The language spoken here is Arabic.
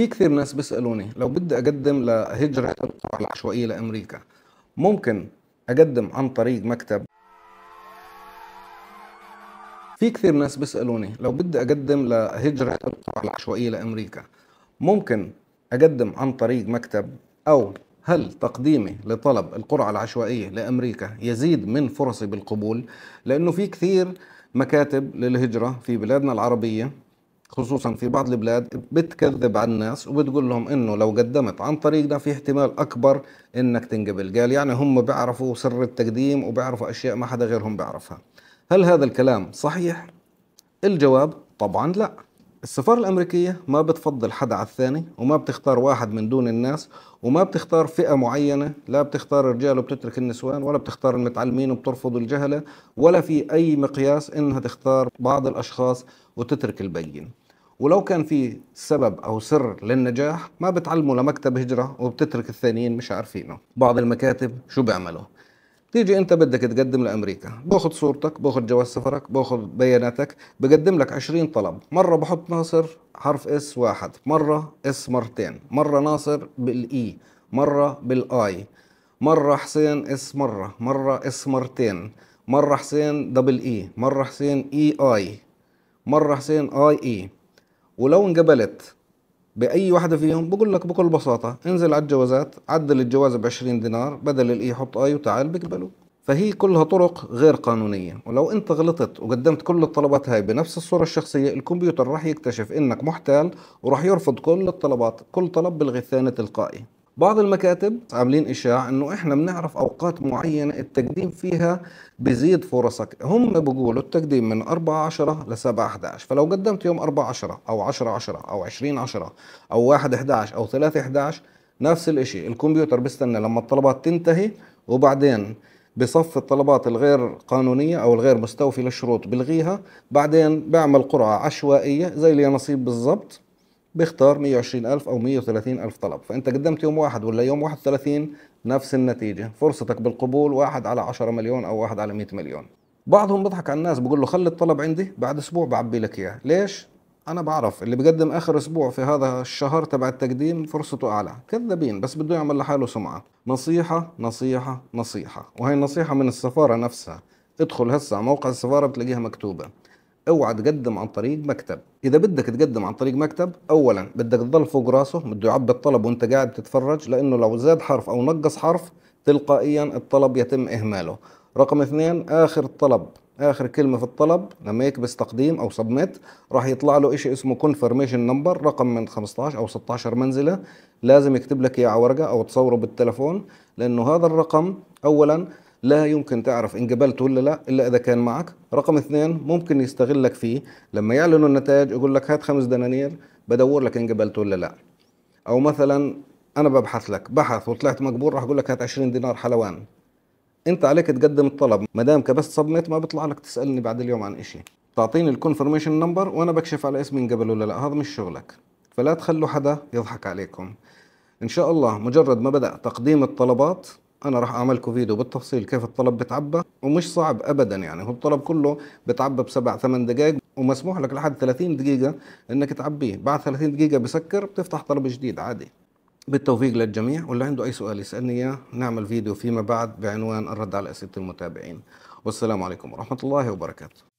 في كثير ناس بيسالوني لو بدي اقدم لهجره القطاع العشوائيه لامريكا ممكن اقدم عن طريق مكتب في كثير ناس بيسالوني لو بدي اقدم لهجره القطاع العشوائيه لامريكا ممكن اقدم عن طريق مكتب او هل تقديمي لطلب القرعة العشوائية لأمريكا يزيد من فرصي بالقبول؟ لأنه في كثير مكاتب للهجرة في بلادنا العربية خصوصا في بعض البلاد بتكذب على الناس وبتقول لهم انه لو قدمت عن طريقنا في احتمال اكبر انك تنقبل قال يعني هم بيعرفوا سر التقديم وبيعرفوا اشياء ما حدا غيرهم بيعرفها هل هذا الكلام صحيح الجواب طبعا لا السفارة الأمريكية ما بتفضل حدا على الثاني وما بتختار واحد من دون الناس وما بتختار فئة معينة لا بتختار الرجال وبتترك النسوان ولا بتختار المتعلمين وبترفض الجهلة ولا في أي مقياس إنها تختار بعض الأشخاص وتترك الباقيين ولو كان في سبب او سر للنجاح ما بتعلمه لمكتب هجره وبتترك الثانيين مش عارفينه بعض المكاتب شو بيعملوا تيجي انت بدك تقدم لامريكا باخذ صورتك باخذ جواز سفرك باخذ بياناتك بقدم لك 20 طلب مره بحط ناصر حرف اس واحد مره اس مرتين مره ناصر بالاي e، مره بالاي مره حسين اس مره مره اس مرتين مره حسين دبل اي e، مره حسين اي e اي مره حسين اي اي ولو انجبلت بأي واحدة فيهم بقول لك بكل بساطة انزل على الجوازات عدل الجواز ب 20 دينار بدل الإي حط أي وتعال بيقبلوا فهي كلها طرق غير قانونية ولو أنت غلطت وقدمت كل الطلبات هاي بنفس الصورة الشخصية الكمبيوتر راح يكتشف إنك محتال وراح يرفض كل الطلبات كل طلب بالغثانة تلقائي بعض المكاتب عاملين إشاعة إنه إحنا بنعرف أوقات معينة التقديم فيها بزيد فرصك هم بيقولوا التقديم من 4 10 ل 7 11 فلو قدمت يوم 4 10 أو 10 10 أو 20 10 أو 1 11 أو 3 11 نفس الإشي الكمبيوتر بيستنى لما الطلبات تنتهي وبعدين بصف الطلبات الغير قانونية أو الغير مستوفي للشروط بلغيها بعدين بعمل قرعة عشوائية زي اللي نصيب بالضبط بيختار 120000 أو 130000 طلب فأنت قدمت يوم واحد ولا يوم 31 نفس النتيجة فرصتك بالقبول واحد على 10 مليون أو واحد على 100 مليون بعضهم بضحك على الناس بقول له خلي الطلب عندي بعد أسبوع بعبي لك إياه ليش؟ أنا بعرف اللي بقدم آخر أسبوع في هذا الشهر تبع التقديم فرصته أعلى كذابين بس بده يعمل لحاله سمعة نصيحة نصيحة نصيحة وهي النصيحة من السفارة نفسها ادخل هسه على موقع السفارة بتلاقيها مكتوبة اوعى تقدم عن طريق مكتب اذا بدك تقدم عن طريق مكتب اولا بدك تضل فوق راسه بده يعبي الطلب وانت قاعد تتفرج لانه لو زاد حرف او نقص حرف تلقائيا الطلب يتم اهماله رقم اثنين اخر الطلب اخر كلمه في الطلب لما يكبس تقديم او سبميت راح يطلع له شيء اسمه كونفرميشن نمبر رقم من 15 او 16 منزله لازم يكتب لك اياه على ورقه او تصوره بالتلفون لانه هذا الرقم اولا لا يمكن تعرف إن قبلت ولا لا إلا إذا كان معك رقم اثنين ممكن يستغلك فيه لما يعلنوا النتائج يقول لك هات خمس دنانير بدور لك إن قبلت ولا لا أو مثلا أنا ببحث لك بحث وطلعت مقبول راح أقول لك هات 20 دينار حلوان أنت عليك تقدم الطلب ما دام كبست سبميت ما بيطلع لك تسألني بعد اليوم عن إشي تعطيني الكونفرميشن نمبر وأنا بكشف على اسمي إن قبل ولا لا هذا مش شغلك فلا تخلوا حدا يضحك عليكم إن شاء الله مجرد ما بدأ تقديم الطلبات انا راح اعمل لكم فيديو بالتفصيل كيف الطلب بتعبى ومش صعب ابدا يعني هو الطلب كله بتعبى بسبع ثمان دقائق ومسموح لك لحد 30 دقيقه انك تعبيه بعد 30 دقيقه بسكر بتفتح طلب جديد عادي بالتوفيق للجميع واللي عنده اي سؤال يسالني اياه نعمل فيديو فيما بعد بعنوان الرد على اسئله المتابعين والسلام عليكم ورحمه الله وبركاته